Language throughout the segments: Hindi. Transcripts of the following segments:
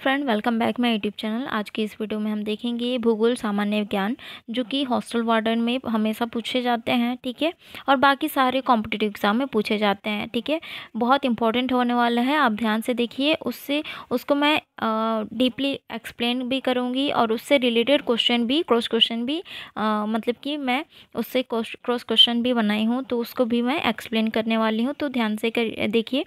friend welcome back my YouTube channel आज के इस वीडियो में हम देखेंगे भूगोल सामान्य ज्ञान जो कि हॉस्टल वार्डन में हमेशा पूछे जाते हैं ठीक है और बाकी सारे कॉम्पिटिटिव एग्जाम में पूछे जाते हैं ठीक है बहुत इंपॉर्टेंट होने वाला है आप ध्यान से देखिए उससे उसको मैं डीपली एक्सप्लेन भी करूँगी और उससे रिलेटेड क्वेश्चन भी क्रॉस क्वेश्चन भी आ, मतलब कि मैं उससे क्रॉस क्वेश्चन भी बनाई हूँ तो उसको भी मैं एक्सप्लेन करने वाली हूँ तो ध्यान से कर देखिए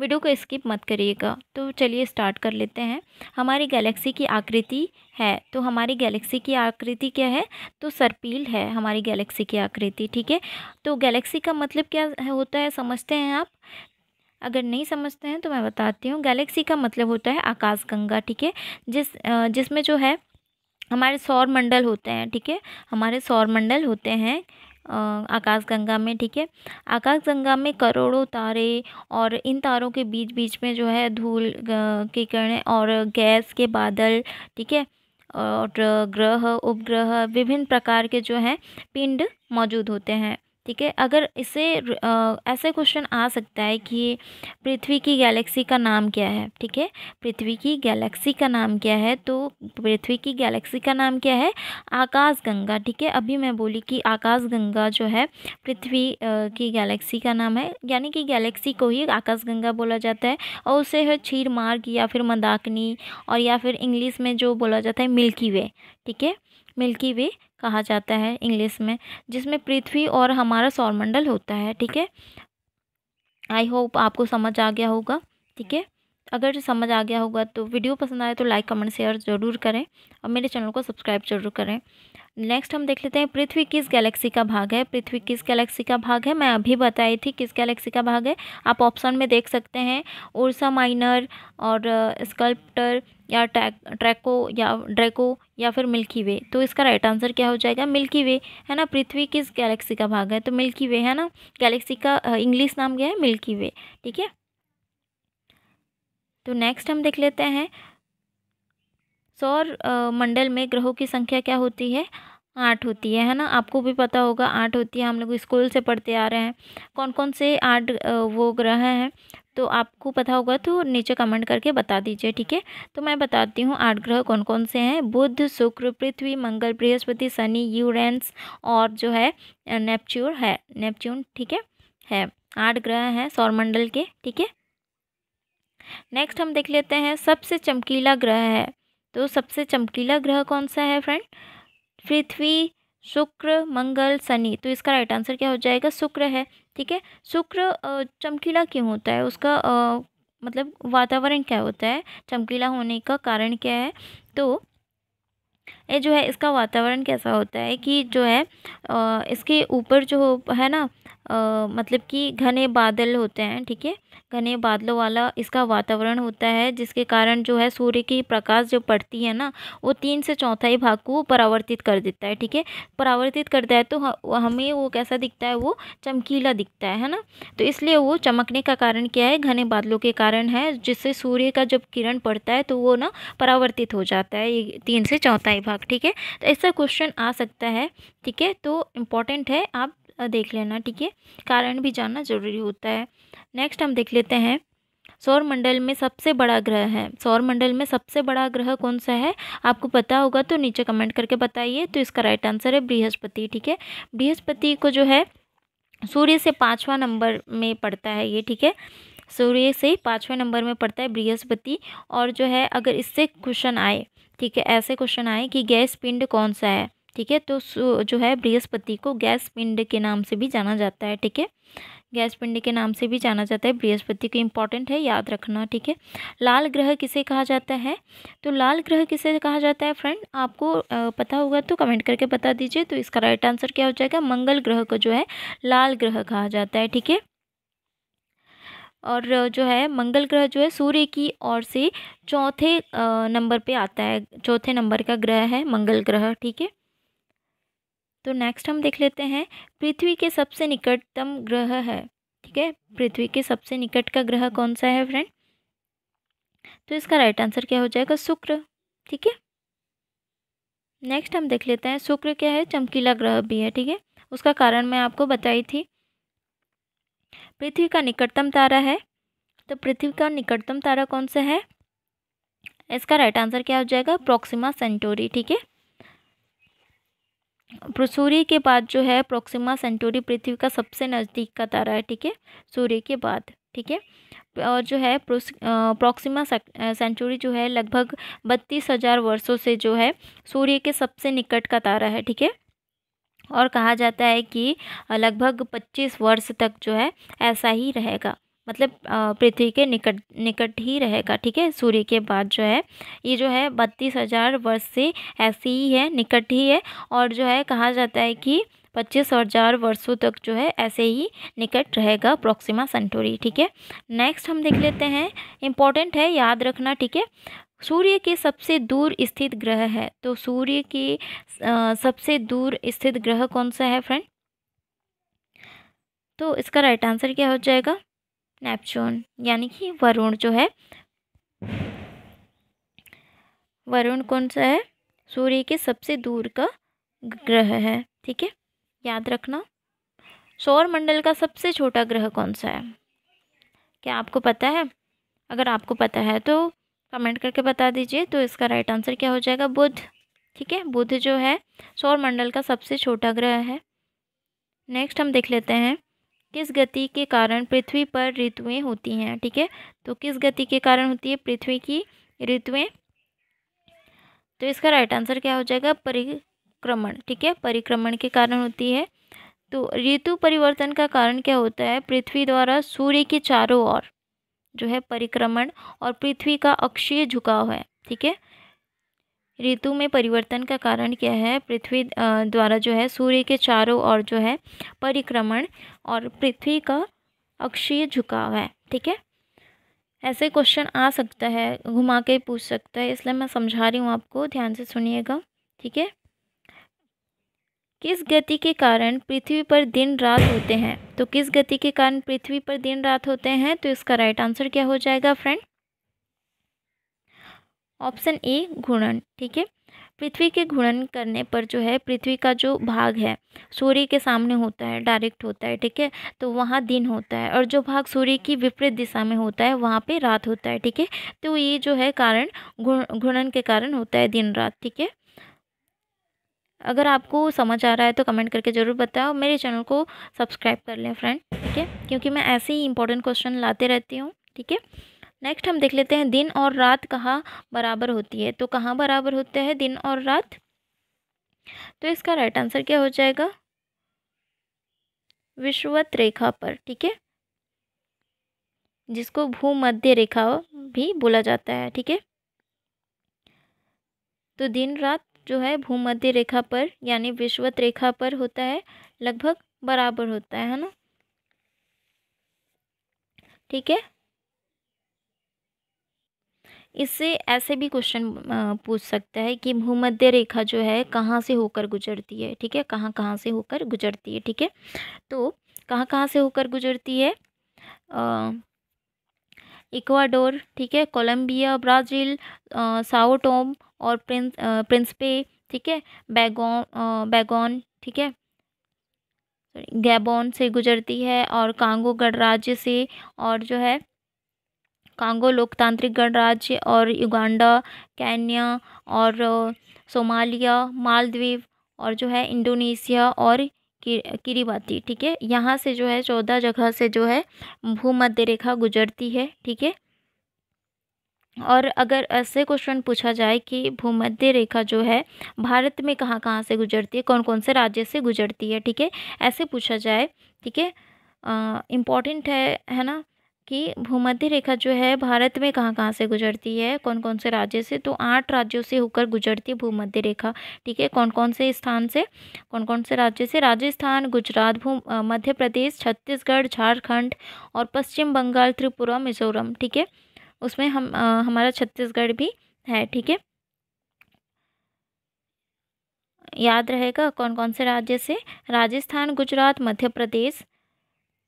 वीडियो को स्किप मत करिएगा तो चलिए स्टार्ट कर लेते हैं हमारी गैलेक्सी की आकृति है तो हमारी गैलेक्सी की आकृति क्या है तो सर्पील है हमारी गैलेक्सी की आकृति ठीक है तो गैलेक्सी का मतलब क्या होता है समझते हैं आप अगर नहीं समझते हैं तो मैं बताती हूँ गैलेक्सी का मतलब होता है आकाश गंगा ठीक है जिस जिसमें जो है हमारे सौर मंडल होते हैं ठीक है हमारे सौर मंडल होते हैं आकाशगंगा में ठीक है आकाशगंगा में करोड़ों तारे और इन तारों के बीच बीच में जो है धूल के किरणें और गैस के बादल ठीक है और ग्रह उपग्रह विभिन्न प्रकार के जो हैं पिंड मौजूद होते हैं ठीक है अगर इसे ऐसे क्वेश्चन आ सकता है कि पृथ्वी की गैलेक्सी का नाम क्या है ठीक है पृथ्वी की गैलेक्सी का नाम क्या है तो पृथ्वी की गैलेक्सी का नाम क्या है आकाश गंगा ठीक है अभी मैं बोली कि आकाश गंगा जो है पृथ्वी की गैलेक्सी का नाम है यानी कि गैलेक्सी को ही आकाश गंगा बोला जाता है और उसे है छीर मार्ग या फिर मंदाकिनी और या फिर इंग्लिश में जो बोला जाता है मिल्की वे ठीक है मिल्की वे कहा जाता है इंग्लिश में जिसमें पृथ्वी और हमारा सौरमंडल होता है ठीक है आई होप आपको समझ आ गया होगा ठीक है अगर समझ आ गया होगा तो वीडियो पसंद आए तो लाइक कमेंट शेयर ज़रूर करें और मेरे चैनल को सब्सक्राइब जरूर करें नेक्स्ट हम देख लेते हैं पृथ्वी किस गैलेक्सी का भाग है पृथ्वी किस गैलेक्सी का भाग है मैं अभी बताई थी किस गैलेक्सी का भाग है आप ऑप्शन में देख सकते हैं उर्सा माइनर और स्कल्प्टर या ट्रैक ट्रैको या ड्रैको या फिर मिल्की वे तो इसका राइट आंसर क्या हो जाएगा मिल्की वे है ना पृथ्वी किस गैलेक्सी का भाग है तो मिल्की वे है ना गैलेक्सी का इंग्लिश नाम क्या है मिल्की वे ठीक है तो नेक्स्ट हम देख लेते हैं सौर मंडल में ग्रहों की संख्या क्या होती है आठ होती है है ना आपको भी पता होगा आठ होती है हम लोग स्कूल से पढ़ते आ रहे हैं कौन कौन से आठ वो ग्रह हैं तो आपको पता होगा तो नीचे कमेंट करके बता दीजिए ठीक है तो मैं बताती हूँ आठ ग्रह कौन कौन से हैं बुध शुक्र पृथ्वी मंगल बृहस्पति शनि यूरेंस और जो है नेपच्यून है नेपच्यून ठीक है है आठ ग्रह हैं सौरमंडल के ठीक है नेक्स्ट हम देख लेते हैं सबसे चमकीला ग्रह है तो सबसे चमकीला ग्रह कौन सा है फ्रेंड पृथ्वी शुक्र मंगल शनि तो इसका राइट आंसर क्या हो जाएगा शुक्र है ठीक है शुक्र चमकीला क्यों होता है उसका आ, मतलब वातावरण क्या होता है चमकीला होने का कारण क्या है तो ये जो है इसका वातावरण कैसा होता है कि जो है इसके ऊपर जो है ना मतलब कि घने बादल होते हैं ठीक है घने बादलों वाला इसका वातावरण होता है जिसके कारण जो है सूर्य की प्रकाश जो पड़ती है ना वो तीन से चौथाई भाग को परावर्तित कर देता है ठीक है परावर्तित करता है तो हमें वो कैसा दिखता है वो चमकीला दिखता है है ना तो इसलिए वो चमकने का कारण क्या है घने बादलों के कारण है जिससे सूर्य का जब किरण पड़ता है तो वो ना परावर्तित हो जाता है ये तीन से चौथाई भाग मार्क ठीक है तो ऐसा क्वेश्चन आ सकता है ठीक है तो इम्पॉर्टेंट है आप देख लेना ठीक है कारण भी जानना जरूरी होता है नेक्स्ट हम देख लेते हैं सौर मंडल में सबसे बड़ा ग्रह है सौर मंडल में सबसे बड़ा ग्रह कौन सा है आपको पता होगा तो नीचे कमेंट करके बताइए तो इसका राइट आंसर है बृहस्पति ठीक है बृहस्पति को जो है सूर्य से पाँचवा नंबर में पड़ता है ये ठीक है सूर्य से पाँचवें नंबर में पड़ता है बृहस्पति और जो है अगर इससे क्वेश्चन आए ठीक है ऐसे क्वेश्चन आए कि गैस पिंड कौन सा है ठीक है तो जो है बृहस्पति को गैस पिंड के नाम से भी जाना जाता है ठीक है गैस पिंड के नाम से भी जाना जाता है बृहस्पति को इम्पॉर्टेंट है याद रखना ठीक है लाल ग्रह किसे कहा जाता है तो लाल ग्रह किसे कहा जाता है फ्रेंड आपको पता होगा तो कमेंट करके बता दीजिए तो इसका राइट आंसर क्या हो जाएगा मंगल ग्रह को जो है लाल ग्रह कहा जाता है ठीक है और जो है मंगल ग्रह जो है सूर्य की ओर से चौथे नंबर पे आता है चौथे नंबर का ग्रह है मंगल ग्रह ठीक है तो नेक्स्ट हम देख लेते हैं पृथ्वी के सबसे निकटतम ग्रह है ठीक है पृथ्वी के सबसे निकट का ग्रह कौन सा है फ्रेंड तो इसका राइट आंसर क्या हो जाएगा शुक्र ठीक है नेक्स्ट हम देख लेते हैं शुक्र क्या है चमकीला ग्रह भी है ठीक है उसका कारण मैं आपको बताई थी पृथ्वी का निकटतम तारा है तो पृथ्वी का निकटतम तारा कौन सा है इसका राइट आंसर क्या हो जाएगा प्रोक्सीमा सेंटोरी ठीक है सूर्य के बाद जो है प्रोक्सीमा सेंटोरी पृथ्वी का सबसे नज़दीक का तारा है ठीक है सूर्य के बाद ठीक है और जो है प्रोक्सीमा सेंचुरी जो है लगभग बत्तीस हज़ार वर्षों से जो है सूर्य के सबसे निकट का तारा है ठीक है और कहा जाता है कि लगभग पच्चीस वर्ष तक जो है ऐसा ही रहेगा मतलब पृथ्वी के निकट निकट ही रहेगा ठीक है सूर्य के बाद जो है ये जो है बत्तीस हज़ार वर्ष से ऐसी ही है निकट ही है और जो है कहा जाता है कि पच्चीस हज़ार वर्षों तक जो है ऐसे ही निकट रहेगा प्रोक्सिमा सेंटोरी ठीक है नेक्स्ट हम देख लेते हैं इम्पॉर्टेंट है याद रखना ठीक है सूर्य के सबसे दूर स्थित ग्रह है तो सूर्य के सबसे दूर स्थित ग्रह कौन सा है फ्रेंड तो इसका राइट आंसर क्या हो जाएगा नेपच्यून यानी कि वरुण जो है वरुण कौन सा है सूर्य के सबसे दूर का ग्रह है ठीक है याद रखना सौर मंडल का सबसे छोटा ग्रह कौन सा है क्या आपको पता है अगर आपको पता है तो कमेंट करके बता दीजिए तो इसका राइट आंसर क्या हो जाएगा बुध ठीक है बुध जो है सौर मंडल का सबसे छोटा ग्रह है नेक्स्ट हम देख लेते हैं किस गति के कारण पृथ्वी पर ऋतुएं होती हैं ठीक है तो किस गति के कारण होती है पृथ्वी की ऋतुएं तो इसका राइट आंसर क्या हो जाएगा परिक्रमण ठीक है परिक्रमण के कारण होती है तो ऋतु परिवर्तन का कारण क्या होता है पृथ्वी द्वारा सूर्य के चारों ओर जो है परिक्रमण और पृथ्वी का अक्षीय झुकाव है ठीक है ऋतु में परिवर्तन का कारण क्या है पृथ्वी द्वारा जो है सूर्य के चारों ओर जो है परिक्रमण और पृथ्वी का अक्षीय झुकाव है ठीक है ऐसे क्वेश्चन आ सकता है घुमा के पूछ सकता है इसलिए मैं समझा रही हूँ आपको ध्यान से सुनिएगा ठीक है किस गति के कारण पृथ्वी पर दिन रात होते हैं तो किस गति के कारण पृथ्वी पर दिन रात होते हैं तो इसका राइट आंसर क्या हो जाएगा फ्रेंड ऑप्शन ए घूर्णन ठीक है पृथ्वी के घूर्णन करने पर जो है पृथ्वी का जो भाग है सूर्य के सामने होता है डायरेक्ट होता है ठीक है तो वहाँ दिन होता है और जो भाग सूर्य की विपरीत दिशा में होता है वहाँ पे रात होता है ठीक है तो ये जो है कारण घूर्णन के कारण होता है दिन रात ठीक है अगर आपको समझ आ रहा है तो कमेंट करके ज़रूर बताओ मेरे चैनल को सब्सक्राइब कर लें फ्रेंड ठीक है क्योंकि मैं ऐसे ही इंपॉर्टेंट क्वेश्चन लाते रहती हूँ ठीक है नेक्स्ट हम देख लेते हैं दिन और रात कहाँ बराबर होती है तो कहाँ बराबर होते हैं दिन और रात तो इसका राइट आंसर क्या हो जाएगा विश्ववत रेखा पर ठीक है जिसको भूमध्य रेखा भी बोला जाता है ठीक है तो दिन रात जो है भूमध्य रेखा पर यानी विश्वत रेखा पर होता है लगभग बराबर होता है है ना ठीक है इससे ऐसे भी क्वेश्चन पूछ सकता है कि भूमध्य रेखा जो है कहाँ से होकर गुजरती है ठीक है कहाँ कहाँ से होकर गुजरती है ठीक है तो कहाँ कहाँ से होकर गुजरती है इक्वाडोर ठीक है कोलंबिया ब्राज़ील साओटोम और प्रिंस प्रिंसपे ठीक है बैगॉन बैगॉन ठीक है गैबोन से गुजरती है और कांगो गणराज्य से और जो है कांगो लोकतांत्रिक गणराज्य और युगांडा कैनिया और सोमालिया मालदीव और जो है इंडोनेशिया और किरीबाती ठीक है यहाँ से जो है चौदह जगह से जो है भूमध्य रेखा गुजरती है ठीक है और अगर ऐसे क्वेश्चन पूछा जाए कि भूमध्य रेखा जो है भारत में कहाँ कहाँ से गुजरती है कौन कौन से राज्य से गुजरती है ठीक है ऐसे पूछा जाए ठीक है इम्पॉर्टेंट है है ना कि भूमध्य रेखा जो है भारत में कहाँ कहाँ से गुजरती है कौन कौन से राज्य से तो आठ राज्यों से होकर गुजरती है भूमध्य रेखा ठीक है कौन कौन से स्थान से कौन कौन से राज्य से राजस्थान गुजरात भू मध्य प्रदेश छत्तीसगढ़ झारखंड और पश्चिम बंगाल त्रिपुरा मिजोरम ठीक है उसमें हम आ, हमारा छत्तीसगढ़ भी है ठीक है याद रहेगा कौन कौन से राज्य से राजस्थान गुजरात मध्य प्रदेश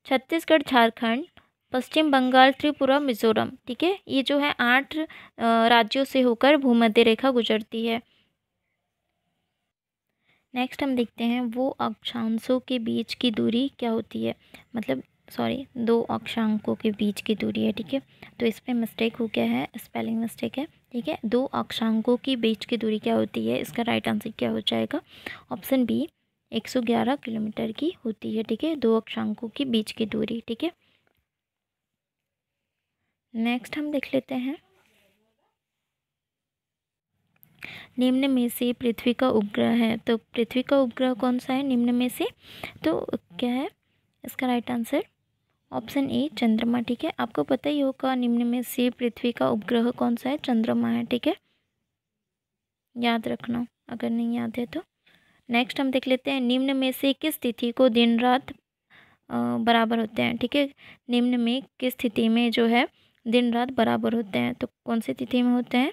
छत्तीसगढ़ झारखंड पश्चिम बंगाल त्रिपुरा मिजोरम ठीक है ये जो है आठ राज्यों से होकर भूमध्य रेखा गुजरती है नेक्स्ट हम देखते हैं वो अक्षांशों के बीच की दूरी क्या होती है मतलब सॉरी दो अक्षांकों के बीच की दूरी है ठीक है तो इस पर मिस्टेक हो गया है स्पेलिंग मिस्टेक है ठीक है दो अक्षांकों के बीच की दूरी क्या होती है इसका राइट आंसर क्या हो जाएगा ऑप्शन बी 111 किलोमीटर की होती है ठीक है दो अक्षांकों के बीच की दूरी ठीक है नेक्स्ट हम देख लेते हैं निम्न में से पृथ्वी का उपग्रह है तो पृथ्वी का उपग्रह कौन सा है निम्न में से तो क्या है इसका राइट आंसर ऑप्शन ए चंद्रमा ठीक है आपको पता ही होगा निम्न में से पृथ्वी का उपग्रह कौन सा है चंद्रमा है ठीक है याद रखना अगर नहीं याद है तो नेक्स्ट हम देख लेते हैं निम्न में से किस तिथि को दिन रात बराबर होते हैं ठीक है निम्न में किस तिथि में जो है दिन रात बराबर होते हैं तो कौन सी तिथि में होते हैं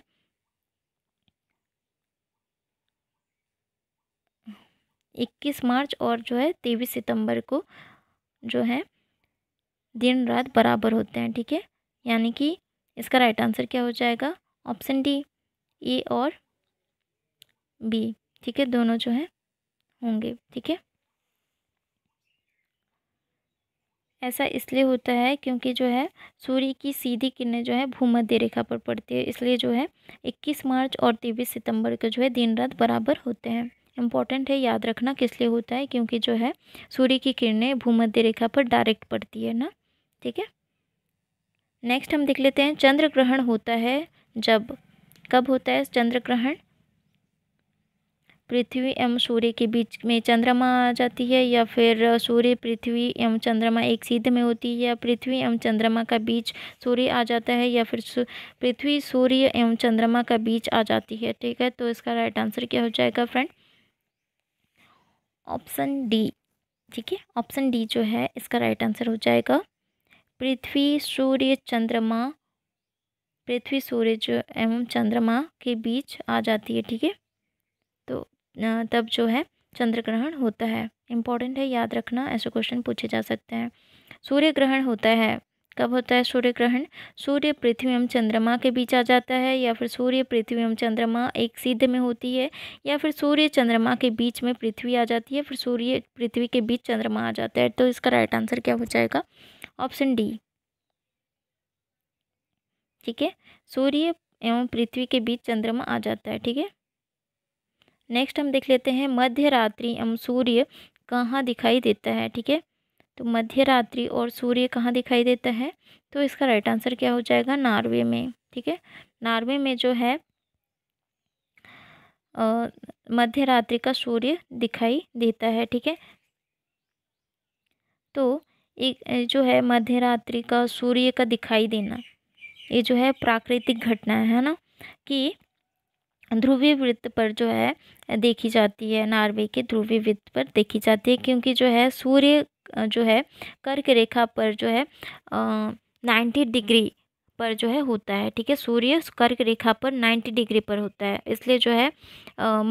इक्कीस मार्च और जो है तेईस सितंबर को जो है दिन रात बराबर होते हैं ठीक है यानी कि इसका राइट आंसर क्या हो जाएगा ऑप्शन डी ए और बी ठीक है दोनों जो है होंगे ठीक है ऐसा इसलिए होता है क्योंकि जो है सूर्य की सीधी किरणें जो है भूमध्य रेखा पर पड़ती है इसलिए जो है 21 मार्च और तेईस सितंबर के जो है दिन रात बराबर होते हैं इम्पॉर्टेंट है याद रखना किस लिए होता है क्योंकि जो है सूर्य की किरणें भूमध्य रेखा पर डायरेक्ट पड़ती है ना ठीक है नेक्स्ट हम देख लेते हैं चंद्र ग्रहण होता है जब कब होता है चंद्र ग्रहण पृथ्वी एवं सूर्य के बीच में चंद्रमा आ जाती है या फिर सूर्य पृथ्वी एवं चंद्रमा एक सीध में होती है या पृथ्वी एवं चंद्रमा का बीच सूर्य आ जाता है या फिर पृथ्वी सूर्य एवं चंद्रमा का बीच आ जाती है ठीक है तो इसका राइट आंसर क्या हो जाएगा फ्रेंड ऑप्शन डी ठीक है ऑप्शन डी जो है इसका राइट आंसर हो जाएगा पृथ्वी सूर्य चंद्रमा पृथ्वी जो एवं चंद्रमा के बीच आ जाती है ठीक है तो तब जो है चंद्र ग्रहण होता है इम्पॉर्टेंट है याद रखना ऐसे क्वेश्चन पूछे जा सकते हैं सूर्य ग्रहण होता है कब होता है सूर्य ग्रहण सूर्य पृथ्वी एवं चंद्रमा के बीच आ जाता है या फिर सूर्य पृथ्वी एवं चंद्रमा एक सिद्ध में होती है या फिर सूर्य चंद्रमा के बीच में पृथ्वी आ जाती है फिर सूर्य पृथ्वी के बीच चंद्रमा आ जाता है तो इसका राइट आंसर क्या हो जाएगा ऑप्शन डी ठीक है सूर्य एवं पृथ्वी के बीच चंद्रमा आ जाता है ठीक है नेक्स्ट हम देख लेते हैं मध्य रात्रि एवं सूर्य कहाँ दिखाई देता है ठीक है तो मध्य रात्रि और सूर्य कहाँ दिखाई देता है तो इसका राइट आंसर क्या हो जाएगा नार्वे में ठीक है नार्वे में जो है मध्य रात्रि का सूर्य दिखाई देता है ठीक है तो एक जो है मध्य रात्रि का सूर्य का दिखाई देना ये जो है प्राकृतिक घटना है ना कि ध्रुवीय वृत्त पर जो है देखी जाती है नार्वे के ध्रुवीय वृत्त पर देखी जाती है क्योंकि जो है सूर्य जो है कर्क रेखा पर जो है नाइन्टी डिग्री पर जो है होता है ठीक है सूर्य कर्क रेखा पर नाइन्टी डिग्री पर होता है इसलिए जो है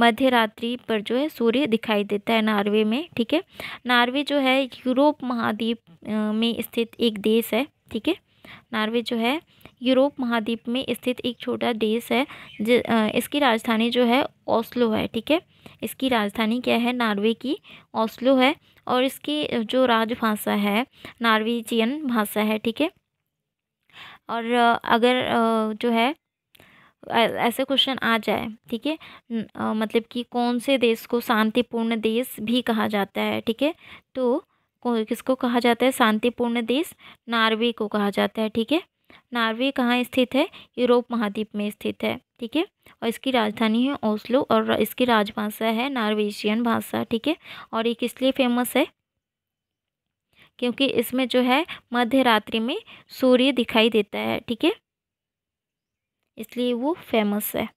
मध्य रात्रि पर जो है सूर्य दिखाई देता है नार्वे में ठीक है नार्वे जो है यूरोप महाद्वीप में स्थित एक देश है ठीक है नार्वे जो है यूरोप महाद्वीप में स्थित एक छोटा देश है ज, इसकी राजधानी जो है ओस्लो है ठीक है इसकी राजधानी क्या है नार्वे की ओस्लो है और इसकी जो राजभाषा है नार्वेजियन भाषा है ठीक है और अगर जो है ऐसे क्वेश्चन आ जाए ठीक है मतलब कि कौन से देश को शांतिपूर्ण देश भी कहा जाता है ठीक है तो किसको कहा जाता है शांतिपूर्ण देश नार्वे को कहा जाता है ठीक है नार्वे कहाँ स्थित है यूरोप महाद्वीप में स्थित है ठीक है और इसकी राजधानी है ओस्लो और इसकी राजभाषा है नार्वेशियन भाषा ठीक है और ये किस लिए फेमस है क्योंकि इसमें जो है मध्य रात्रि में सूर्य दिखाई देता है ठीक है इसलिए वो फेमस है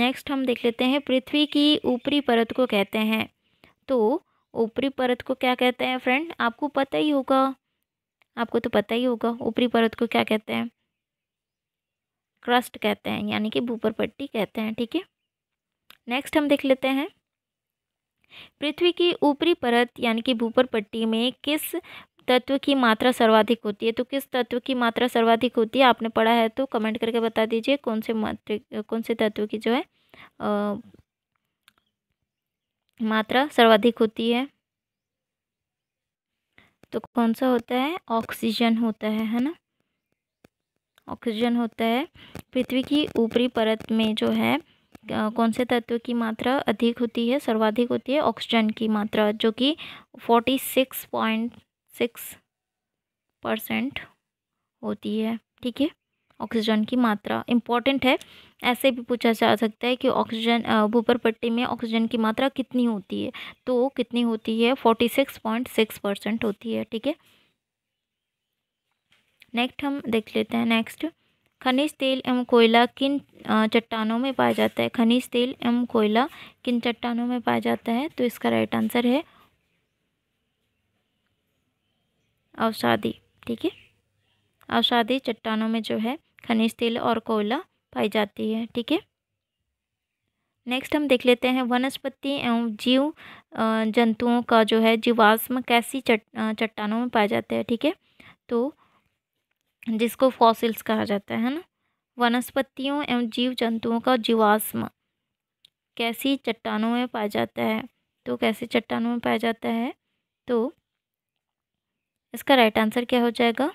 नेक्स्ट हम देख लेते हैं पृथ्वी की ऊपरी परत को कहते हैं तो ऊपरी परत को क्या कहते हैं फ्रेंड आपको पता ही होगा आपको तो पता ही होगा ऊपरी परत को क्या कहते हैं क्रस्ट कहते हैं यानी कि भूपर पट्टी कहते हैं ठीक है नेक्स्ट हम देख लेते हैं पृथ्वी की ऊपरी परत यानी कि भूपर पट्टी में किस तत्व की मात्रा सर्वाधिक होती है तो किस तत्व की मात्रा सर्वाधिक होती है आपने पढ़ा है तो कमेंट करके बता दीजिए कौन से मात्र कौन से तत्व की जो है आ, मात्रा सर्वाधिक होती है तो कौन सा होता है ऑक्सीजन होता है है ना ऑक्सीजन होता है पृथ्वी की ऊपरी परत में जो है कौन से तत्व की मात्रा अधिक होती है सर्वाधिक होती है ऑक्सीजन की मात्रा जो कि forty six point six percent होती है ठीक है ऑक्सीजन की मात्रा इम्पॉर्टेंट है ऐसे भी पूछा जा सकता है कि ऑक्सीजन भूपर पट्टी में ऑक्सीजन की मात्रा कितनी होती है तो कितनी होती है forty six point six percent होती है ठीक है नेक्स्ट हम देख लेते हैं नेक्स्ट खनिज तेल एवं कोयला किन चट्टानों में पाया जाता है खनिज तेल एवं कोयला किन चट्टानों में पाया जाता है तो इसका राइट आंसर है अवसादी ठीक है अवसादी चट्टानों में जो है खनिज तेल और कोयला पाई जाती है ठीक है नेक्स्ट हम देख लेते हैं वनस्पति एवं जीव जंतुओं का जो है जीवाश्म कैसी चट चट्टानों में पाया जाता है ठीक है तो जिसको फॉसिल्स कहा जाता है ना वनस्पतियों एवं जीव जंतुओं का जीवाश्म कैसी चट्टानों में पाया जाता है तो कैसी चट्टानों में पाया जाता है तो इसका राइट आंसर क्या हो जाएगा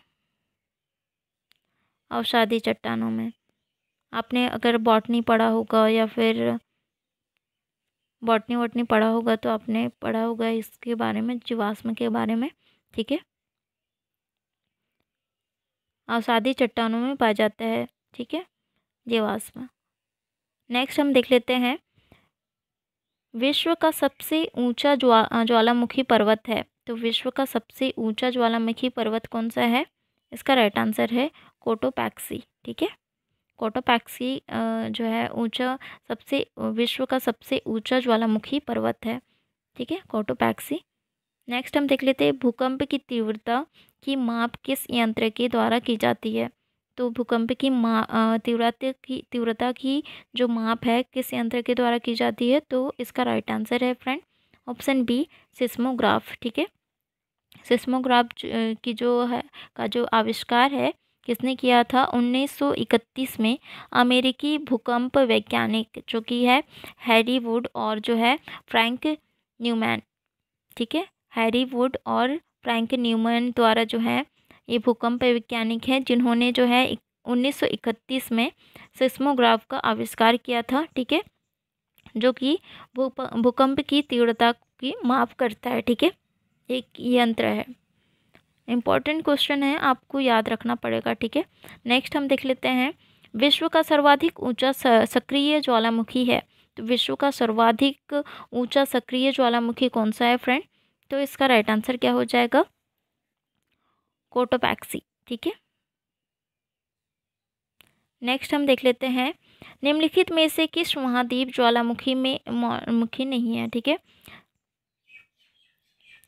अवसादी चट्टानों में आपने अगर बॉटनी पढ़ा होगा या फिर बॉटनी वॉटनी पढ़ा होगा तो आपने पढ़ा होगा इसके बारे में जीवाश्म के बारे में ठीक है अवसादी चट्टानों में पाया जाता है ठीक है जीवाश्म नेक्स्ट हम देख लेते हैं विश्व का सबसे ऊंचा ज्वा ज्वालामुखी पर्वत है तो विश्व का सबसे ऊंचा ज्वालामुखी पर्वत कौन सा है इसका राइट आंसर है कोटोपैक्सी ठीक है कोटोपैक्सी जो है ऊंचा सबसे विश्व का सबसे ऊंचा ज्वालामुखी पर्वत है ठीक है कोटोपैक्सी नेक्स्ट हम देख लेते हैं भूकंप की तीव्रता की माप किस यंत्र के द्वारा की जाती है तो भूकंप की मा तीव्रता की तीव्रता की जो माप है किस यंत्र के द्वारा की जाती है तो इसका राइट आंसर है फ्रेंड ऑप्शन बी सिस्मोग्राफ ठीक है सिस्मोग्राफ की जो है का जो आविष्कार है किसने किया था 1931 में अमेरिकी भूकंप वैज्ञानिक जो कि है हैरी वुड और जो है फ्रैंक न्यूमैन ठीक है हैरी वुड और फ्रैंक न्यूमन द्वारा जो है ये भूकंप वैज्ञानिक हैं जिन्होंने जो है 1931 में सिस्मोग्राफ का आविष्कार किया था ठीक है जो कि भूकंप की तीव्रता की माप करता है ठीक है एक यंत्र है इम्पॉर्टेंट क्वेश्चन है आपको याद रखना पड़ेगा ठीक है नेक्स्ट हम देख लेते हैं विश्व का सर्वाधिक ऊंचा सक्रिय ज्वालामुखी है तो विश्व का सर्वाधिक ऊंचा सक्रिय ज्वालामुखी कौन सा है फ्रेंड तो इसका राइट आंसर क्या हो जाएगा कोटोपैक्सी ठीक है नेक्स्ट हम देख लेते हैं निम्नलिखित में से किस महाद्वीप ज्वालामुखी में मुखी नहीं है ठीक है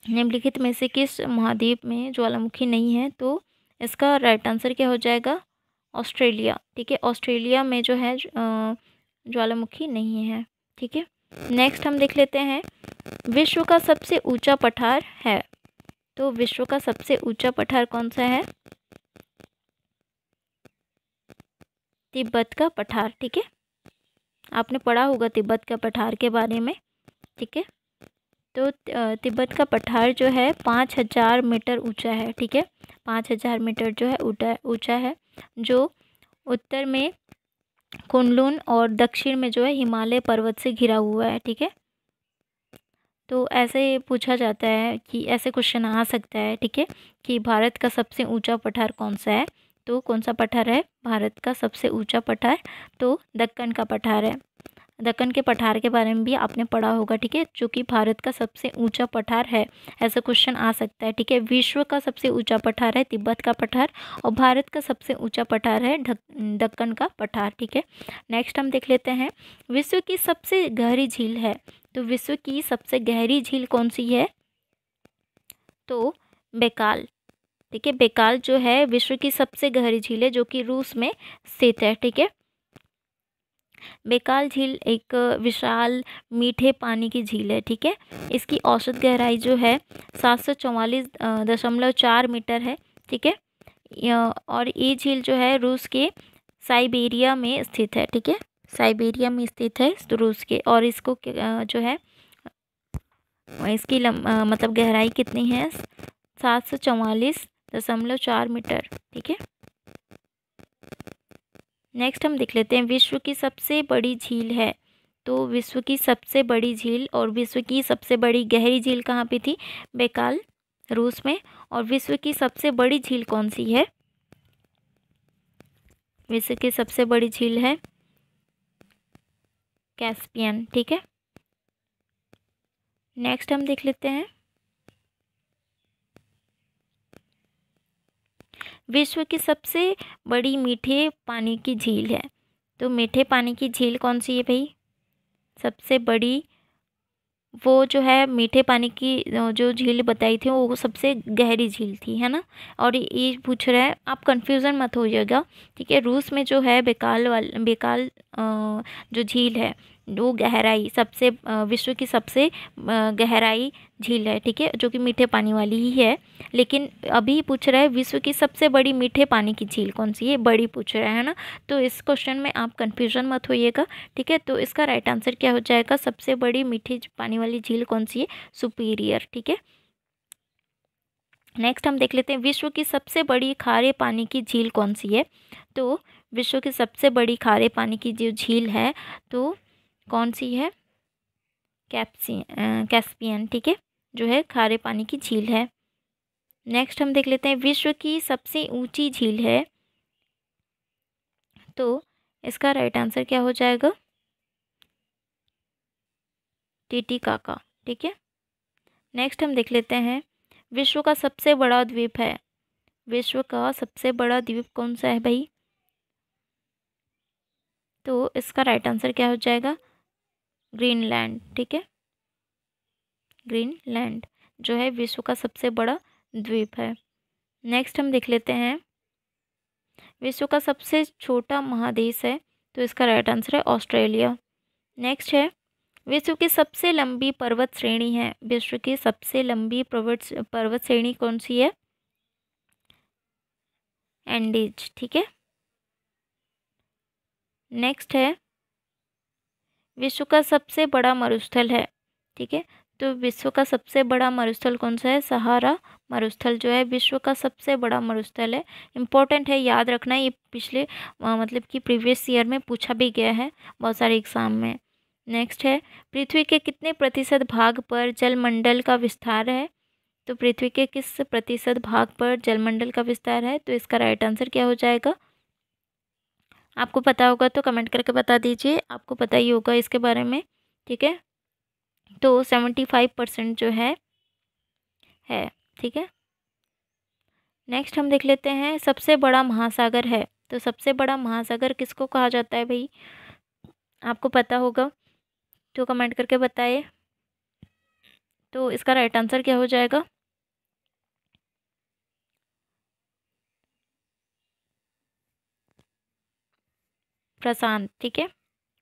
निम्नलिखित में से किस महाद्वीप में ज्वालामुखी नहीं है तो इसका राइट आंसर क्या हो जाएगा ऑस्ट्रेलिया ठीक है ऑस्ट्रेलिया में जो है ज्वालामुखी नहीं है ठीक है नेक्स्ट हम देख लेते हैं विश्व का सबसे ऊंचा पठार है तो विश्व का सबसे ऊंचा पठार कौन सा है तिब्बत का पठार ठीक है आपने पढ़ा होगा तिब्बत का पठार के बारे में ठीक है तो तिब्बत का पठार जो है पाँच हज़ार मीटर ऊंचा है ठीक है पाँच हज़ार मीटर जो है ऊँचा ऊँचा है जो उत्तर में कुंडलून और दक्षिण में जो है हिमालय पर्वत से घिरा हुआ है ठीक है तो ऐसे पूछा जाता है कि ऐसे क्वेश्चन आ सकता है ठीक है कि भारत का सबसे ऊंचा पठार कौन सा है तो कौन सा पठार है भारत का सबसे ऊंचा पठार तो दक्कन का पठार है दक्कन के पठार के बारे में भी आपने पढ़ा होगा ठीक है जो कि भारत का सबसे ऊंचा पठार है ऐसा क्वेश्चन आ सकता है ठीक है विश्व का सबसे ऊंचा पठार है तिब्बत का पठार और भारत का सबसे ऊंचा पठार है दक्कन का पठार ठीक है नेक्स्ट हम देख लेते हैं विश्व की सबसे गहरी झील है तो विश्व की सबसे गहरी झील कौन सी है तो बेकाल ठीक है बेकाल जो है विश्व की सबसे गहरी झील है जो कि रूस में स्थित है ठीक है बेकाल झील एक विशाल मीठे पानी की झील है ठीक है इसकी औसत गहराई जो है सात सौ चौवालीस दशमलव चार मीटर है ठीक है और ये झील जो है रूस के साइबेरिया में स्थित है ठीक है साइबेरिया में स्थित है रूस के और इसको जो है इसकी लम, मतलब गहराई कितनी है सात सौ चौवालीस दशमलव चार मीटर ठीक है नेक्स्ट हम देख लेते हैं विश्व की सबसे बड़ी झील है तो विश्व की सबसे बड़ी झील और विश्व की सबसे बड़ी गहरी झील कहाँ पे थी बेकाल रूस में और विश्व की सबसे बड़ी झील कौन सी है विश्व की सबसे बड़ी झील है कैस्पियन ठीक है नेक्स्ट हम देख लेते हैं विश्व की सबसे बड़ी मीठे पानी की झील है तो मीठे पानी की झील कौन सी है भाई सबसे बड़ी वो जो है मीठे पानी की जो झील बताई थी वो सबसे गहरी झील थी है ना और ये पूछ रहा है आप कंफ्यूजन मत हो जाएगा ठीक है रूस में जो है बेकाल वाल बेकाल जो झील है वो गहराई सबसे विश्व की सबसे गहराई झील है ठीक है जो कि मीठे पानी वाली ही है लेकिन अभी पूछ रहा है विश्व की सबसे बड़ी मीठे पानी की झील कौन सी है बड़ी पूछ रहा है ना तो इस क्वेश्चन में आप कन्फ्यूजन मत होइएगा ठीक है तो इसका राइट आंसर क्या हो जाएगा सबसे बड़ी मीठी पानी वाली झील कौन सी है सुपीरियर ठीक है नेक्स्ट हम देख लेते हैं विश्व की सबसे बड़ी खारे पानी की झील कौन सी है तो विश्व की सबसे बड़ी खारे पानी की जो झील है तो कौन सी है कैप्सी कैस्पियन ठीक है जो है खारे पानी की झील है नेक्स्ट हम देख लेते हैं विश्व की सबसे ऊंची झील है तो इसका राइट आंसर क्या हो जाएगा टीटी काका ठीक है नेक्स्ट हम देख लेते हैं विश्व का सबसे बड़ा द्वीप है विश्व का सबसे बड़ा द्वीप कौन सा है भाई तो इसका राइट आंसर क्या हो जाएगा ग्रीनलैंड ठीक है ग्रीनलैंड जो है विश्व का सबसे बड़ा द्वीप है नेक्स्ट हम देख लेते हैं विश्व का सबसे छोटा महादेश है तो इसका राइट आंसर है ऑस्ट्रेलिया नेक्स्ट है विश्व की सबसे लंबी पर्वत श्रेणी है विश्व की सबसे लंबी पर्वत पर्वत श्रेणी कौन सी है एंडीज ठीक है नेक्स्ट है विश्व का सबसे बड़ा मरुस्थल है ठीक है तो विश्व का सबसे बड़ा मरुस्थल कौन सा है सहारा मरुस्थल जो है विश्व का सबसे बड़ा मरुस्थल है इम्पोर्टेंट है याद रखना ये पिछले मतलब कि प्रीवियस ईयर में पूछा भी गया है बहुत सारे एग्ज़ाम में नेक्स्ट है पृथ्वी के कितने प्रतिशत भाग पर जलमंडल का विस्तार है तो पृथ्वी के किस प्रतिशत भाग पर जलमंडल का विस्तार है तो इसका राइट आंसर क्या हो जाएगा आपको पता होगा तो कमेंट करके बता दीजिए आपको पता ही होगा इसके बारे में ठीक है तो सेवेंटी फाइव परसेंट जो है है ठीक है नेक्स्ट हम देख लेते हैं सबसे बड़ा महासागर है तो सबसे बड़ा महासागर किसको कहा जाता है भाई आपको पता होगा तो कमेंट करके बताइए तो इसका राइट आंसर क्या हो जाएगा प्रशांत ठीक है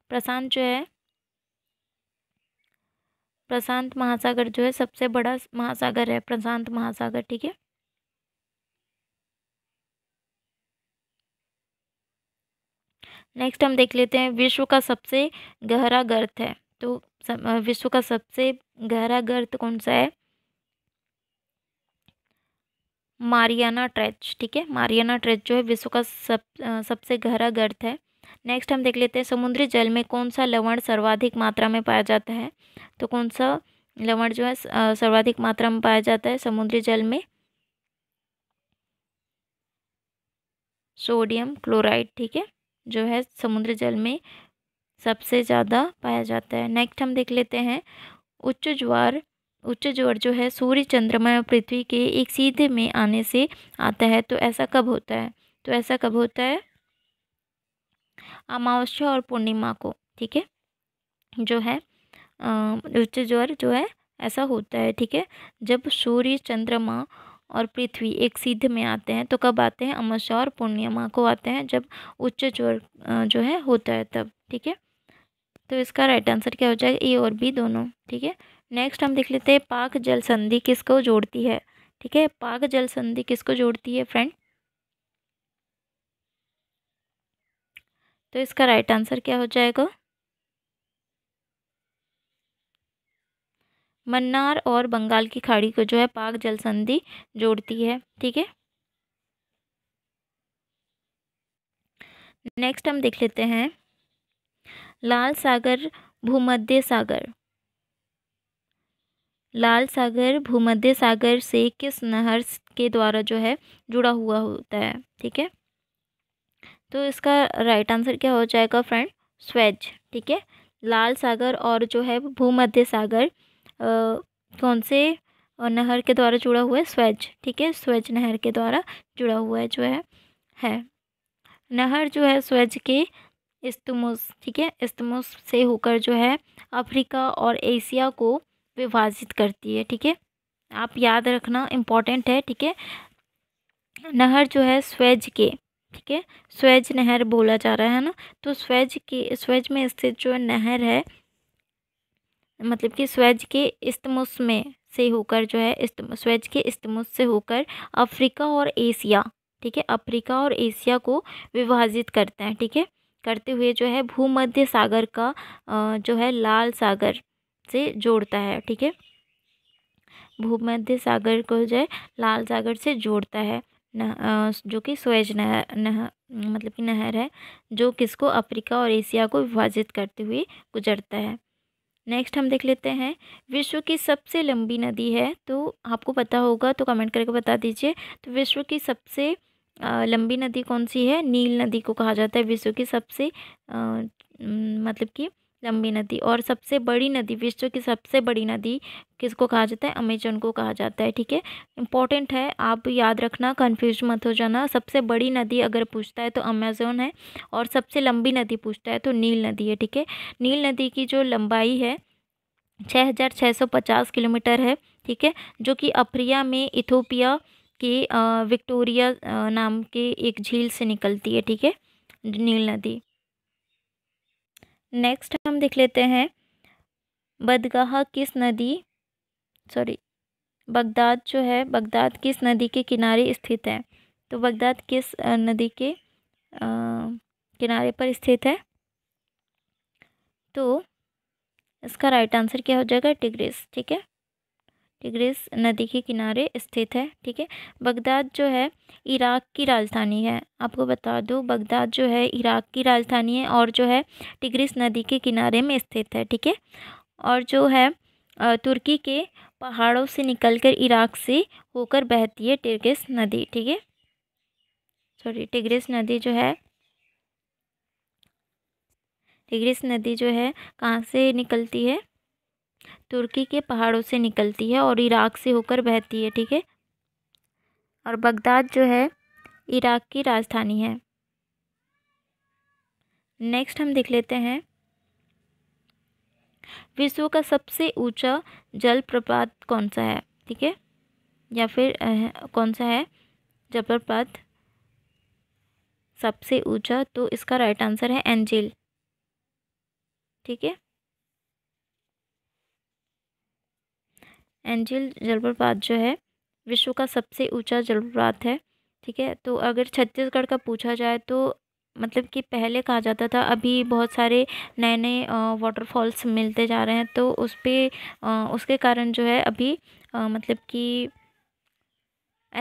प्रशांत जो है प्रशांत महासागर जो है सबसे बड़ा महासागर है प्रशांत महासागर ठीक है नेक्स्ट हम देख लेते हैं विश्व का सबसे गहरा गर्त है तो विश्व का सबसे गहरा गर्त कौन सा है मारियाना ट्रेच ठीक है मारियाना ट्रेच जो है विश्व का सब सबसे गहरा गर्त है नेक्स्ट हम देख लेते हैं समुद्री जल में कौन सा लवण सर्वाधिक मात्रा में पाया जाता है तो कौन सा लवण जो है सर्वाधिक मात्रा में पाया जाता है समुद्री जल में सोडियम क्लोराइड ठीक है जो है समुद्र जल में सबसे ज़्यादा पाया जाता है नेक्स्ट हम देख लेते हैं उच्च ज्वार उच्च ज्वार जो है सूर्य चंद्रमा और पृथ्वी के एक सीधे में आने से आता है तो ऐसा कब होता है तो ऐसा कब होता है अमावस्या और पूर्णिमा को ठीक है जो है उच्च ज्वर जो है ऐसा होता है ठीक है जब सूर्य चंद्रमा और पृथ्वी एक सिद्ध में आते हैं तो कब आते हैं अमावस्या और पूर्णिमा को आते हैं जब उच्च ज्वर जो है होता है तब ठीक है तो इसका राइट आंसर क्या हो जाएगा ए और बी दोनों ठीक है नेक्स्ट हम देख लेते हैं पाक जल संधि किसको जोड़ती है ठीक है पाक जल संधि किसको जोड़ती है फ्रेंड तो इसका राइट आंसर क्या हो जाएगा मन्नार और बंगाल की खाड़ी को जो है पाक जल संधि जोड़ती है ठीक है नेक्स्ट हम देख लेते हैं लाल सागर भूमध्य सागर लाल सागर भूमध्य सागर से किस नहर के द्वारा जो है जुड़ा हुआ होता है ठीक है तो इसका राइट आंसर क्या हो जाएगा फ्रेंड स्वेज ठीक है लाल सागर और जो है भूमध्य सागर आ, कौन से नहर के द्वारा जुड़ा हुआ है स्वेज ठीक है स्वेज नहर के द्वारा जुड़ा हुआ है जो है है नहर जो है स्वेज के इस्तमुस ठीक है इस्तमुस से होकर जो है अफ्रीका और एशिया को विभाजित करती है ठीक है आप याद रखना इम्पॉर्टेंट है ठीक है नहर जो है स्वेज के ठीक है स्वेज नहर बोला जा रहा है ना तो स्वेज की स्वेज में स्थित जो नहर है मतलब कि स्वेज के इस्तमुस में से होकर जो है स्वेज के इस्तमुस से होकर अफ्रीका और एशिया ठीक है अफ्रीका और एशिया को विभाजित करते हैं ठीक है करते हुए जो है भूमध्य सागर का जो है लाल सागर से जोड़ता है ठीक है भूमध्य सागर को जो है लाल सागर से जोड़ता है जो कि स्वेज नहर नह मतलब कि नहर है जो किसको अफ्रीका और एशिया को विभाजित करते हुए गुजरता है नेक्स्ट हम देख लेते हैं विश्व की सबसे लंबी नदी है तो आपको पता होगा तो कमेंट करके बता दीजिए तो विश्व की सबसे लंबी नदी कौन सी है नील नदी को कहा जाता है विश्व की सबसे मतलब कि लंबी नदी और सबसे बड़ी नदी विश्व की सबसे बड़ी नदी किसको कहा जाता है अमेजन को कहा जाता है ठीक है इंपॉर्टेंट है आप याद रखना कन्फ्यूज मत हो जाना सबसे बड़ी नदी अगर पूछता है तो अमेजोन है और सबसे लंबी नदी पूछता है तो नील नदी है ठीक है नील नदी की जो लंबाई है छः हज़ार छः सौ पचास किलोमीटर है ठीक है जो कि अफ्रिया में इथोपिया के विक्टोरिया नाम के एक झील से निकलती है ठीक है नील नदी नेक्स्ट हम देख लेते हैं बदगाह किस नदी सॉरी बगदाद जो है बगदाद किस नदी के किनारे स्थित है तो बगदाद किस नदी के आ, किनारे पर स्थित है तो इसका राइट आंसर क्या हो जाएगा टिग्रिस ठीक है टिग्रिस नदी के किनारे स्थित है ठीक है बगदाद जो है इराक़ की राजधानी है आपको बता दूँ बगदाद जो है इराक़ की राजधानी है और जो है टिग्रिस नदी के किनारे में स्थित है ठीक है और जो है तुर्की के पहाड़ों से निकलकर इराक़ से होकर बहती है टिग्रिस नदी ठीक है सॉरी टिग्रिस नदी जो है टिग्रिस नदी जो है कहाँ से निकलती है तुर्की के पहाड़ों से निकलती है और इराक से होकर बहती है ठीक है और बगदाद जो है इराक की राजधानी है नेक्स्ट हम देख लेते हैं विश्व का सबसे ऊंचा जलप्रपात कौन सा है ठीक है या फिर कौन सा है जलप्रपात सबसे ऊंचा तो इसका राइट आंसर है एंजिल ठीक है एंजिल जलप्रपात जो है विश्व का सबसे ऊंचा जलप्रपात है ठीक है तो अगर छत्तीसगढ़ का पूछा जाए तो मतलब कि पहले कहा जाता था अभी बहुत सारे नए नए वाटरफॉल्स मिलते जा रहे हैं तो उस पर उसके कारण जो है अभी आ, मतलब कि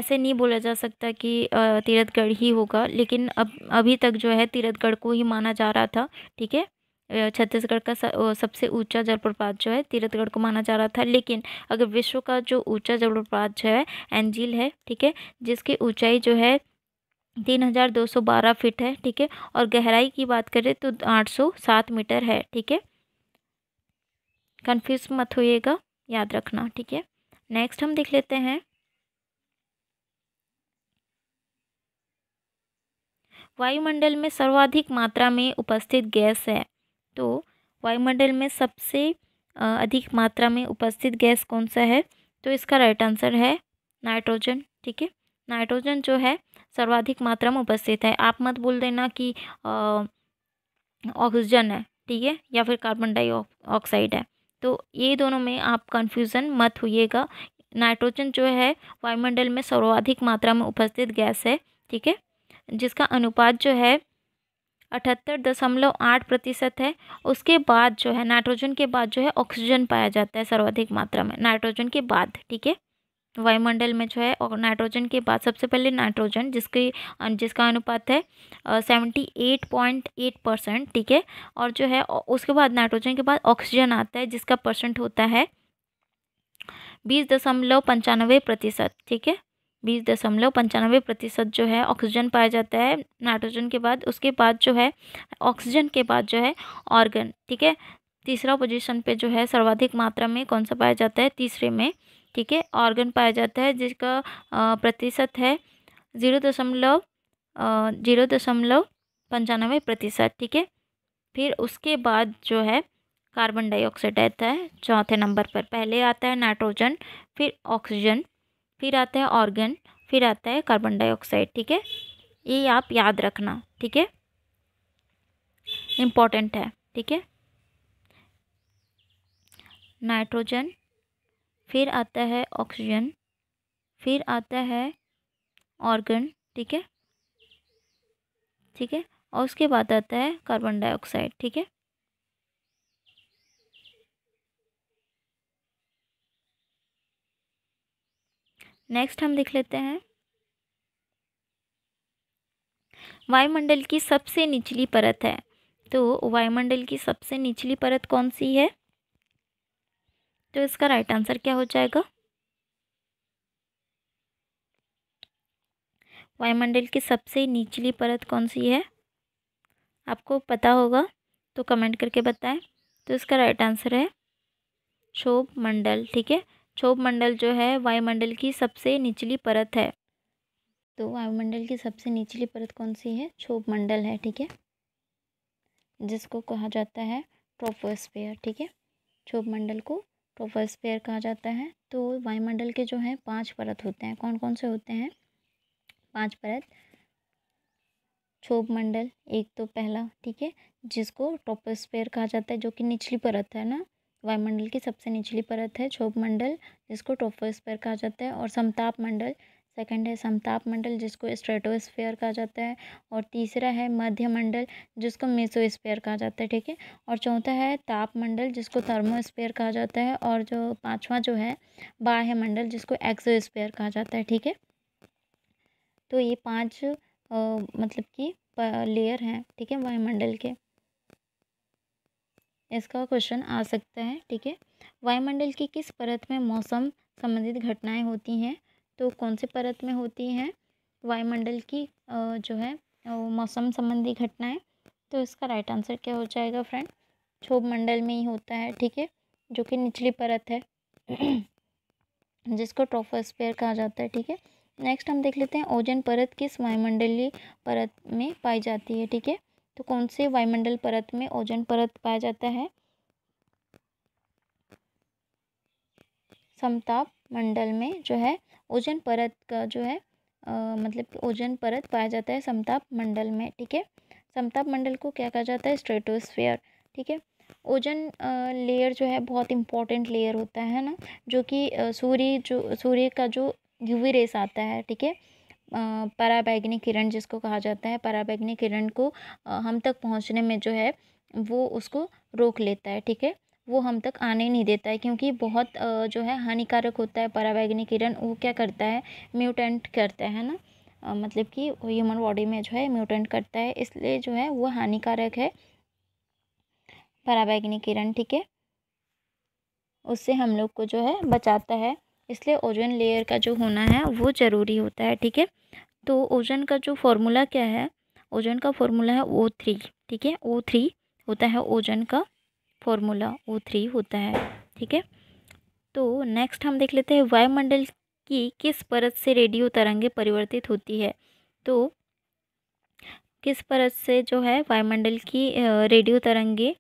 ऐसे नहीं बोला जा सकता कि तीरथगढ़ ही होगा लेकिन अब अभी तक जो है तीरथगढ़ को ही माना जा रहा था ठीक है छत्तीसगढ़ का सबसे ऊंचा जलप्रपात जो है तीरथगढ़ को माना जा रहा था लेकिन अगर विश्व का जो ऊंचा जलप्रपात जो है एंजिल है ठीक है जिसकी ऊंचाई जो है तीन हज़ार दो सौ बारह फिट है ठीक है और गहराई की बात करें तो आठ सौ सात मीटर है ठीक है कन्फ्यूज मत होइएगा याद रखना ठीक है नेक्स्ट हम देख लेते हैं वायुमंडल में सर्वाधिक मात्रा में उपस्थित गैस है तो वायुमंडल में सबसे अधिक मात्रा में उपस्थित गैस कौन सा है तो इसका राइट आंसर है नाइट्रोजन ठीक है नाइट्रोजन जो है सर्वाधिक मात्रा में उपस्थित है आप मत बोल देना कि ऑक्सीजन है ठीक है या फिर कार्बन डाइऑक्साइड है तो ये दोनों में आप कंफ्यूजन मत होइएगा नाइट्रोजन जो है वायुमंडल में सर्वाधिक मात्रा में उपस्थित गैस है ठीक है जिसका अनुपात जो है अठहत्तर दशमलव आठ प्रतिशत है उसके बाद जो है नाइट्रोजन के बाद जो है ऑक्सीजन पाया जाता है सर्वाधिक मात्रा में नाइट्रोजन के बाद ठीक है वायुमंडल में जो है और नाइट्रोजन के बाद सबसे पहले नाइट्रोजन जिसकी जिसका अनुपात है seventy eight point eight percent ठीक है और जो है उसके बाद नाइट्रोजन के बाद ऑक्सीजन आता है जिसका परसेंट होता है बीस दशमलव पंचानवे प्रतिशत ठीक है बीस दशमलव पंचानवे प्रतिशत जो है ऑक्सीजन पाया जाता है नाइट्रोजन के बाद उसके बाद जो है ऑक्सीजन के बाद जो है ऑर्गन ठीक है तीसरा पोजीशन पे जो है सर्वाधिक मात्रा में कौन सा पाया जाता है तीसरे में ठीक है ऑर्गन पाया जाता है जिसका प्रतिशत है ज़ीरो दशमलव जीरो दशमलव पंचानवे प्रतिशत ठीक है फिर उसके बाद जो है कार्बन डाइऑक्साइड आता है चौथे नंबर पर पहले आता है नाइट्रोजन फिर ऑक्सीजन फिर आता है ऑर्गन फिर आता है कार्बन डाइऑक्साइड ठीक है ये आप याद रखना ठीक है इम्पॉर्टेंट है ठीक है नाइट्रोजन फिर आता है ऑक्सीजन फिर आता है ऑर्गन ठीक है ठीक है और उसके बाद आता है कार्बन डाइऑक्साइड ठीक है नेक्स्ट हम देख लेते हैं वायुमंडल की सबसे निचली परत है तो वायुमंडल की सबसे निचली परत कौन सी है तो इसका राइट आंसर क्या हो जाएगा वायुमंडल की सबसे निचली परत कौन सी है आपको पता होगा तो कमेंट करके बताएं तो इसका राइट आंसर है शोभ मंडल ठीक है मंडल जो है वायुमंडल की सबसे निचली परत है तो वायुमंडल की सबसे निचली परत कौन सी है मंडल है ठीक है जिसको कहा जाता है ट्रोफोस्फेयर ठीक है मंडल को ट्रोफोस्फेयर कहा जाता है तो वायुमंडल के जो हैं पांच परत होते हैं कौन कौन से होते हैं पांच परत क्षोभ मंडल एक तो पहला ठीक है जिसको ट्रोपोस्फेयर कहा जाता है जो कि निचली परत है ना वायुमंडल की सबसे निचली परत है क्षोभ मंडल जिसको ट्रोफोस्फेयर कहा जाता है और समताप मंडल सेकंड है समताप मंडल जिसको स्ट्रेटोस्फेयर कहा जाता है और तीसरा है मध्य मंडल जिसको मेसोस्फेयर कहा जाता है ठीक है और चौथा है ताप मंडल जिसको थर्मोस्फेयर कहा जाता है और जो पांचवा जो है बाह्य मंडल जिसको एक्सोस्फेयर कहा जाता है ठीक है तो ये पांच मतलब कि लेयर हैं ठीक है वायुमंडल के इसका क्वेश्चन आ सकता है ठीक है वायुमंडल की किस परत में मौसम संबंधित घटनाएं होती हैं तो कौन से परत में होती हैं वायुमंडल की जो है मौसम संबंधी घटनाएं तो इसका राइट आंसर क्या हो जाएगा फ्रेंड क्षोभ मंडल में ही होता है ठीक है जो कि निचली परत है जिसको ट्रोफोस्फेयर कहा जाता है ठीक है नेक्स्ट हम देख लेते हैं ओजन परत किस वायुमंडलीय परत में पाई जाती है ठीक है तो कौन से वायुमंडल परत में ओजोन परत पाया जाता है समताप मंडल में जो है ओजन परत का जो है आ, मतलब ओजन परत पाया जाता है समताप मंडल में ठीक है समताप मंडल को क्या कहा जाता है स्ट्रेटोस्फेयर ठीक है ओजन लेयर जो है बहुत इम्पॉर्टेंट लेयर होता है ना जो कि सूर्य जो सूर्य का जो यूवी रेस आता है ठीक है पराबैगनी किरण जिसको कहा जाता है पराबैगनी किरण को हम तक पहुँचने में जो है वो उसको रोक लेता है ठीक है वो हम तक आने नहीं देता है क्योंकि बहुत जो है हानिकारक होता है पराबैगनी किरण वो क्या करता है म्यूटेंट करता है ना मतलब कि ह्यूमन बॉडी में जो है म्यूटेंट करता है इसलिए जो है वो हानिकारक है पराबैगनी किरण ठीक है उससे हम लोग को जो है बचाता है इसलिए ओजोन लेयर का जो होना है वो ज़रूरी होता है ठीक है तो ओजोन का जो फॉर्मूला क्या है ओजोन का फॉर्मूला है ओ थ्री ठीक है ओ थ्री होता है ओजोन का फॉर्मूला ओ थ्री होता है ठीक है तो नेक्स्ट हम देख लेते हैं वायुमंडल की किस परत से रेडियो तरंगे परिवर्तित होती है तो किस परत से जो है वायुमंडल की रेडियो तरंगे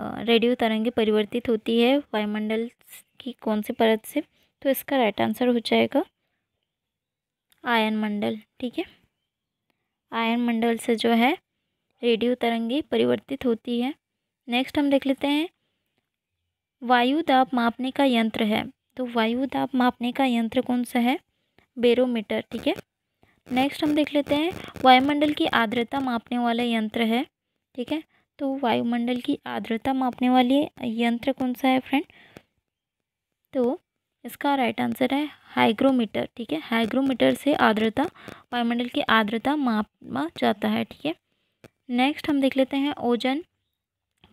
रेडियो तरंगे परिवर्तित होती है वायुमंडल की कौन सी परत से तो इसका राइट आंसर हो जाएगा आयन मंडल ठीक है आयन मंडल से जो है रेडियो तरंगे परिवर्तित होती है नेक्स्ट हम देख लेते हैं वायु दाब मापने का यंत्र है तो वायु दाब मापने का यंत्र कौन सा है बेरोमीटर ठीक है नेक्स्ट हम देख लेते हैं वायुमंडल की आर्द्रता मापने वाला यंत्र है ठीक है तो वायुमंडल की आर्द्रता मापने वाले यंत्र कौन सा है फ्रेंड तो इसका राइट आंसर है हाइग्रोमीटर ठीक है हाइग्रोमीटर से आर्द्रता वायुमंडल की आर्द्रता मापा जाता है ठीक है नेक्स्ट हम देख लेते हैं ओजन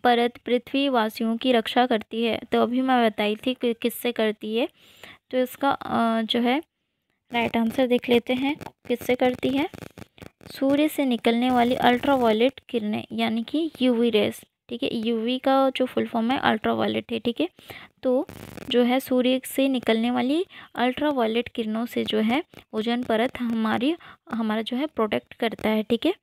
परत पृथ्वी वासियों की रक्षा करती है तो अभी मैं बताई थी कि किससे करती है तो इसका जो है राइट आंसर देख लेते हैं किससे करती है सूर्य से निकलने वाली अल्ट्रावायलेट किरणें यानी कि यूवी रेस ठीक है यूवी का जो फुल फॉर्म है अल्ट्रा वायलेट है ठीक है तो जो है सूर्य से निकलने वाली अल्ट्रा वायलेट किरणों से जो है ओजन परत हमारी हमारा जो है प्रोटेक्ट करता है ठीक है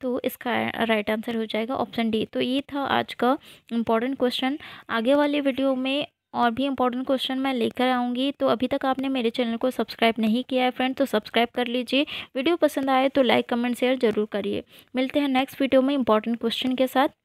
तो इसका राइट आंसर हो जाएगा ऑप्शन डी तो ये था आज का इम्पॉर्टेंट क्वेश्चन आगे वाले वीडियो में और भी इम्पॉर्टेंट क्वेश्चन मैं लेकर आऊँगी तो अभी तक आपने मेरे चैनल को सब्सक्राइब नहीं किया है फ्रेंड तो सब्सक्राइब कर लीजिए वीडियो पसंद आए तो लाइक कमेंट शेयर जरूर करिए मिलते हैं नेक्स्ट वीडियो में इंपॉर्टेंट क्वेश्चन के साथ